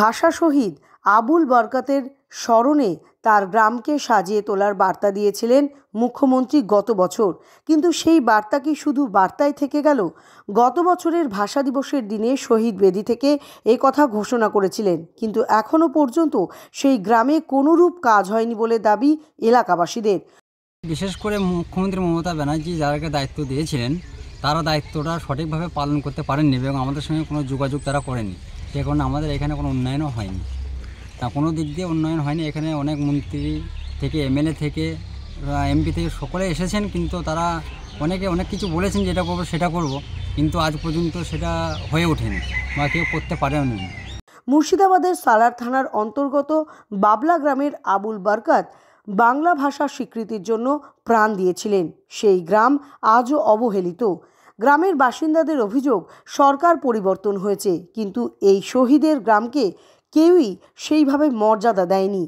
ভাষা শহীদ আবুল বরকতের স্মরণে তার গ্রামকে সাজিয়ে তোলার বার্তা দিয়েছিলেন মুখ্যমন্ত্রী গত বছর কিন্তু সেই বার্তা কি শুধু বার্তায় থেকে গেল গত বছরের ভাষা দিবসের দিনে শহীদ বেদি থেকে এ কথা ঘোষণা করেছিলেন কিন্তু এখনও পর্যন্ত সেই গ্রামে কোনোরূপ কাজ হয়নি বলে দাবি এলাকাবাসীদের বিশেষ করে মুখ্যমন্ত্রী মমতা ব্যানার্জি যারাকে দায়িত্ব দিয়েছিলেন তারা দায়িত্বটা সঠিকভাবে পালন করতে পারেননি এবং আমাদের সঙ্গে কোনো যোগাযোগ তারা করেনি সে কারণে আমাদের এখানে কোনো উন্নয়নও হয়নি তা কোনো দিক দিয়ে উন্নয়ন হয়নি এখানে অনেক মন্ত্রী থেকে এমএলএ থেকে এমপি থেকে সকলে এসেছেন কিন্তু তারা অনেকে অনেক কিছু বলেছেন যেটা করবো সেটা করব কিন্তু আজ পর্যন্ত সেটা হয়ে ওঠেনি বা কেউ করতে পারেনি মুর্শিদাবাদের সালার থানার অন্তর্গত বাবলা গ্রামের আবুল বারকাত বাংলা ভাষা স্বীকৃতির জন্য প্রাণ দিয়েছিলেন সেই গ্রাম আজও অবহেলিত গ্রামের বাসিন্দাদের অভিযোগ সরকার পরিবর্তন হয়েছে কিন্তু এই শহীদের গ্রামকে কেউই সেইভাবে মর্যাদা দেয়নি